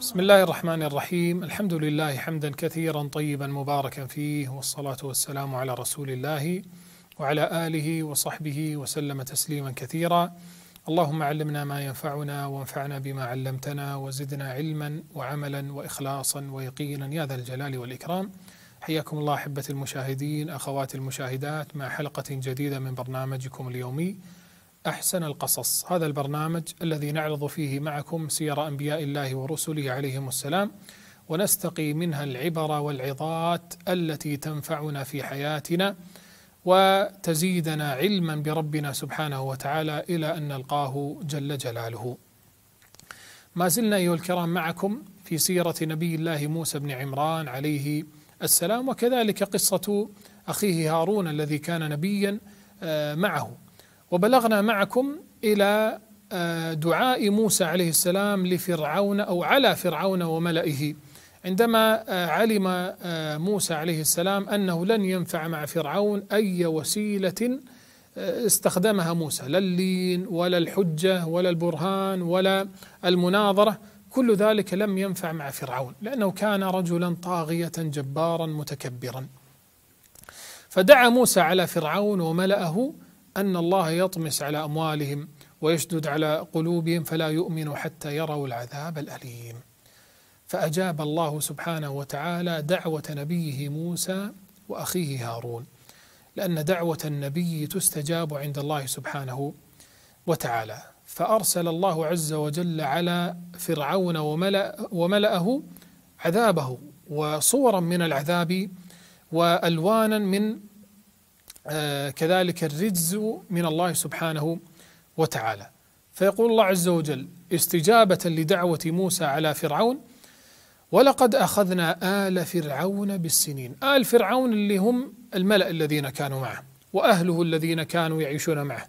بسم الله الرحمن الرحيم الحمد لله حمدا كثيرا طيبا مباركا فيه والصلاة والسلام على رسول الله وعلى آله وصحبه وسلم تسليما كثيرا اللهم علمنا ما ينفعنا وانفعنا بما علمتنا وزدنا علما وعملا وإخلاصا ويقينا يا ذا الجلال والإكرام حياكم الله أحبة المشاهدين أخوات المشاهدات مع حلقة جديدة من برنامجكم اليومي أحسن القصص هذا البرنامج الذي نعرض فيه معكم سير أنبياء الله ورسله عليهم السلام ونستقي منها العبر والعظات التي تنفعنا في حياتنا وتزيدنا علما بربنا سبحانه وتعالى إلى أن نلقاه جل جلاله ما زلنا أيها الكرام معكم في سيرة نبي الله موسى بن عمران عليه السلام وكذلك قصة أخيه هارون الذي كان نبيا آه، معه وبلغنا معكم إلى آه، دعاء موسى عليه السلام لفرعون أو على فرعون وملئه عندما آه، علم آه، موسى عليه السلام أنه لن ينفع مع فرعون أي وسيلة استخدمها موسى لا اللين ولا الحجة ولا البرهان ولا المناظرة كل ذلك لم ينفع مع فرعون لأنه كان رجلا طاغية جبارا متكبرا فدعا موسى على فرعون وملأه أن الله يطمس على أموالهم ويشدد على قلوبهم فلا يؤمنوا حتى يروا العذاب الأليم فأجاب الله سبحانه وتعالى دعوة نبيه موسى وأخيه هارون لأن دعوة النبي تستجاب عند الله سبحانه وتعالى فأرسل الله عز وجل على فرعون وملأ وملأه عذابه وصورا من العذاب والوانا من آه، كذلك الرجز من الله سبحانه وتعالى فيقول الله عز وجل استجابة لدعوة موسى على فرعون ولقد أخذنا آل فرعون بالسنين آل فرعون اللي هم الملأ الذين كانوا معه وأهله الذين كانوا يعيشون معه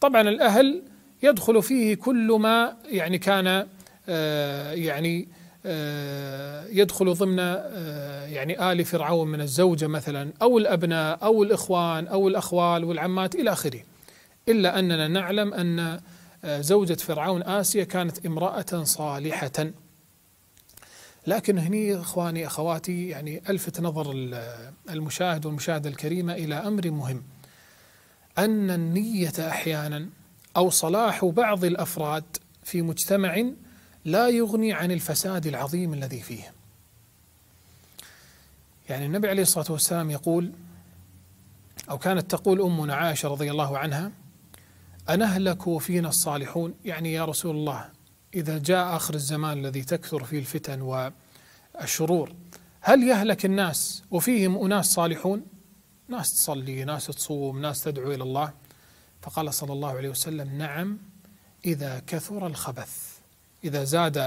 طبعا الأهل يدخل فيه كل ما يعني كان آه، يعني آه، يدخل ضمن آه، يعني آل فرعون من الزوجة مثلا أو الأبناء أو الإخوان أو الأخوال والعمات إلى آخره إلا أننا نعلم أن آه، زوجة فرعون آسيا كانت امرأة صالحة لكن هني إخواني أخواتي يعني ألفت نظر المشاهد والمشاهدة الكريمة إلى أمر مهم أن النية أحيانا أو صلاح بعض الأفراد في مجتمع لا يغني عن الفساد العظيم الذي فيه يعني النبي عليه الصلاة والسلام يقول أو كانت تقول أمنا عائشة رضي الله عنها أنهلك فينا الصالحون يعني يا رسول الله إذا جاء آخر الزمان الذي تكثر فيه الفتن والشرور هل يهلك الناس وفيهم أناس صالحون ناس تصلي ناس تصوم ناس تدعو إلى الله فقال صلى الله عليه وسلم نعم إذا كثر الخبث إذا زاد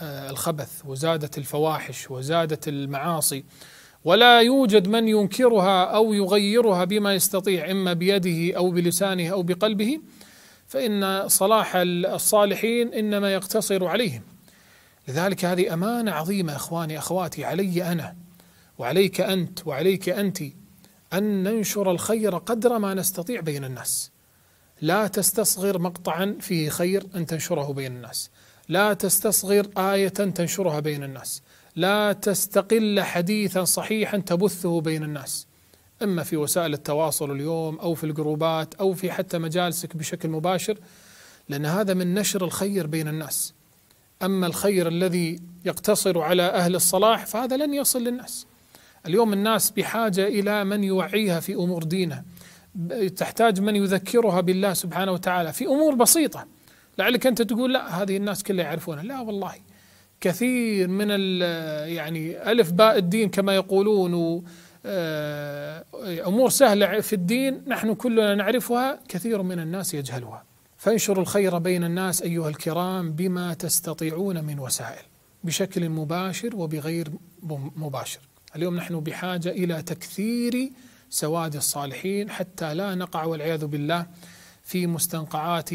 آه، الخبث وزادت الفواحش وزادت المعاصي ولا يوجد من ينكرها أو يغيرها بما يستطيع إما بيده أو بلسانه أو بقلبه فإن صلاح الصالحين إنما يقتصر عليهم لذلك هذه أمانة عظيمة إخواني أخواتي علي أنا وعليك أنت وعليك أنت أن ننشر الخير قدر ما نستطيع بين الناس لا تستصغر مقطعا فيه خير أن تنشره بين الناس لا تستصغر آية تنشرها بين الناس لا تستقل حديثا صحيحا تبثه بين الناس اما في وسائل التواصل اليوم او في الجروبات او في حتى مجالسك بشكل مباشر لان هذا من نشر الخير بين الناس اما الخير الذي يقتصر على اهل الصلاح فهذا لن يصل للناس اليوم الناس بحاجه الى من يوعيها في امور دينها تحتاج من يذكرها بالله سبحانه وتعالى في امور بسيطه لعلك أنت تقول لا هذه الناس كلها يعرفونها لا والله كثير من يعني ألف باء الدين كما يقولون آه، أمور سهلة في الدين نحن كلنا نعرفها كثير من الناس يجهلها فانشروا الخير بين الناس أيها الكرام بما تستطيعون من وسائل بشكل مباشر وبغير مباشر اليوم نحن بحاجة إلى تكثير سواد الصالحين حتى لا نقع والعياذ بالله في مستنقعات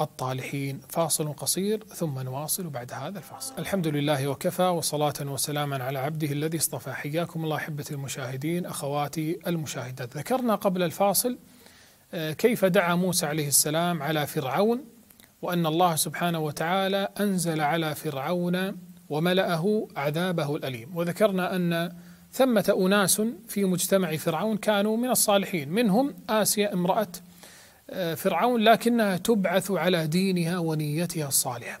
الطالحين فاصل قصير ثم نواصل بعد هذا الفاصل الحمد لله وكفى وصلاة وسلاما على عبده الذي اصطفى حياكم الله أحبة المشاهدين أخواتي المشاهدات ذكرنا قبل الفاصل آه، كيف دعا موسى عليه السلام على فرعون وأن الله سبحانه وتعالى أنزل على فرعون وملأه عذابه الأليم وذكرنا أن ثمة أناس في مجتمع فرعون كانوا من الصالحين منهم آسيا امرأة آه، فرعون لكنها تبعث على دينها ونيتها الصالحه.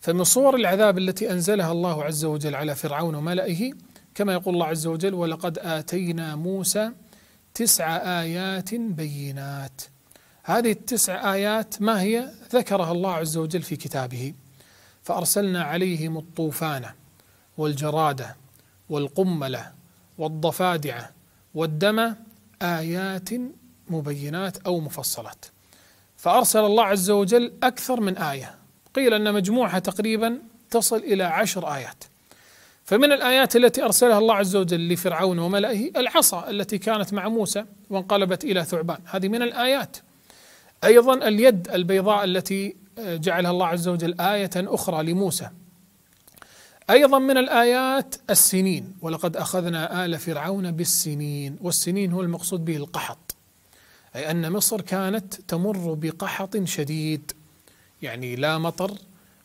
فمن صور العذاب التي انزلها الله عز وجل على فرعون وملئه كما يقول الله عز وجل ولقد اتينا موسى تسع ايات بينات. هذه التسع آيات ما هي؟ ذكرها الله عز وجل في كتابه فأرسلنا عليهم الطوفان والجرادة والقملة والضفادع والدم آيات مبينات أو مفصلات فأرسل الله عز وجل أكثر من آية قيل أن مجموعها تقريبا تصل إلى عشر آيات فمن الآيات التي أرسلها الله عز وجل لفرعون وملئه العصا التي كانت مع موسى وانقلبت إلى ثعبان هذه من الآيات أيضا اليد البيضاء التي جعلها الله عز وجل آية أخرى لموسى أيضا من الآيات السنين ولقد أخذنا آل فرعون بالسنين والسنين هو المقصود به القحط أي أن مصر كانت تمر بقحط شديد يعني لا مطر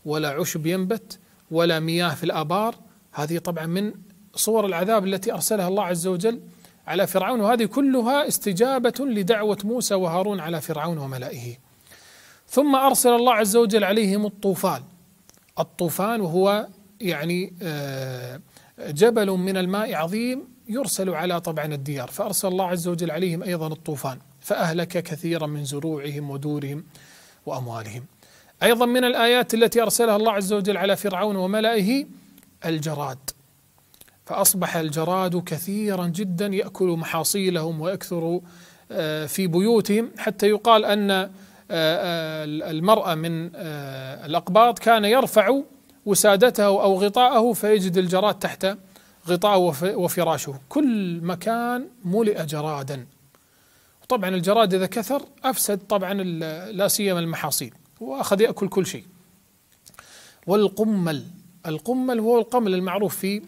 ولا عشب ينبت ولا مياه في الآبار هذه طبعا من صور العذاب التي أرسلها الله عز وجل على فرعون وهذه كلها استجابة لدعوة موسى وهارون على فرعون وملائه ثم أرسل الله عز وجل عليهم الطوفان الطوفان وهو يعني آه، جبل من الماء عظيم يرسل على طبعا الديار فأرسل الله عز وجل عليهم أيضا الطوفان فأهلك كثيرا من زروعهم ودورهم وأموالهم أيضا من الآيات التي أرسلها الله عز وجل على فرعون وملئه الجراد فأصبح الجراد كثيرا جدا يأكل محاصيلهم ويكثر آه، في بيوتهم حتى يقال أن آه، آه، المرأة من الأقباط كان يرفع وسادته أو غطاءه فيجد الجراد تحت غطاءه وفراشه كل مكان ملئ جرادا وطبعا الجراد إذا كثر أفسد طبعا لا سيما المحاصيل وأخذ يأكل كل شيء والقمل القمل هو القمل المعروف في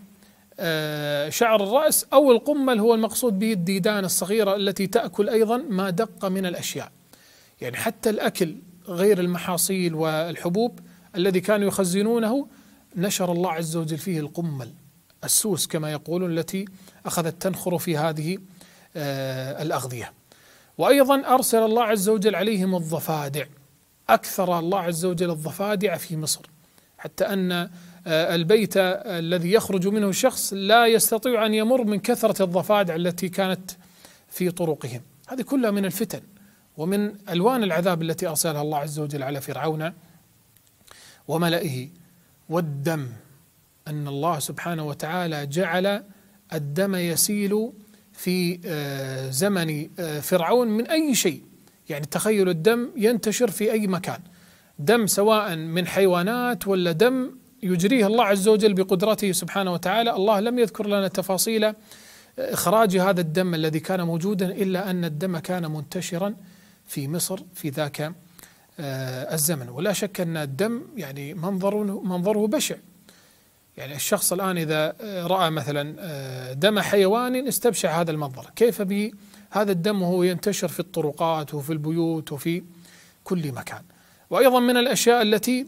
آه، شعر الرأس أو القمل هو المقصود به الديدان الصغيرة التي تأكل أيضا ما دق من الأشياء يعني حتى الأكل غير المحاصيل والحبوب الذي كانوا يخزنونه نشر الله عز وجل فيه القمل السوس كما يقولون التي أخذت تنخر في هذه آه، الأغذية وأيضا أرسل الله عز وجل عليهم الضفادع أكثر الله عز وجل الضفادع في مصر حتى أن آه، البيت الذي يخرج منه الشخص لا يستطيع أن يمر من كثرة الضفادع التي كانت في طرقهم هذه كلها من الفتن ومن ألوان العذاب التي أرسلها الله عز وجل على فرعون وملئه والدم أن الله سبحانه وتعالى جعل الدم يسيل في آه، زمن آه، فرعون من أي شيء يعني تخيل الدم ينتشر في أي مكان دم سواء من حيوانات ولا دم يجريه الله عز وجل بقدرته سبحانه وتعالى الله لم يذكر لنا تفاصيل آه، إخراج هذا الدم الذي كان موجودا إلا أن الدم كان منتشرا في مصر في ذاك الزمن ولا شك أن الدم يعني منظره, منظره بشع يعني الشخص الآن إذا آه، رأى مثلا آه، دم حيوان استبشع هذا المنظر كيف بهذا الدم وهو ينتشر في الطرقات وفي البيوت وفي كل مكان وأيضا من الأشياء التي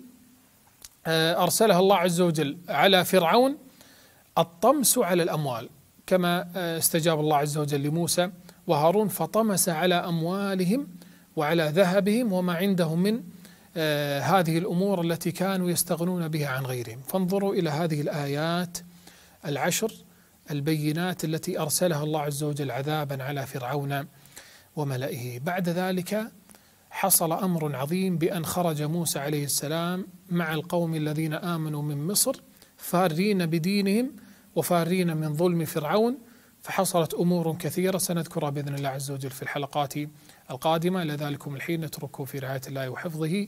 آه، أرسلها الله عز وجل على فرعون الطمس على الأموال كما استجاب الله عز وجل لموسى وهارون فطمس على أموالهم وعلى ذهبهم وما عندهم من آه، هذه الامور التي كانوا يستغنون بها عن غيرهم، فانظروا الى هذه الايات العشر البينات التي ارسلها الله عز وجل عذابا على فرعون وملئه، بعد ذلك حصل امر عظيم بان خرج موسى عليه السلام مع القوم الذين امنوا من مصر فارين بدينهم وفارين من ظلم فرعون فحصلت امور كثيره سنذكرها باذن الله عز وجل في الحلقات القادمه الى ذلكم الحين نتركه في رعايه الله وحفظه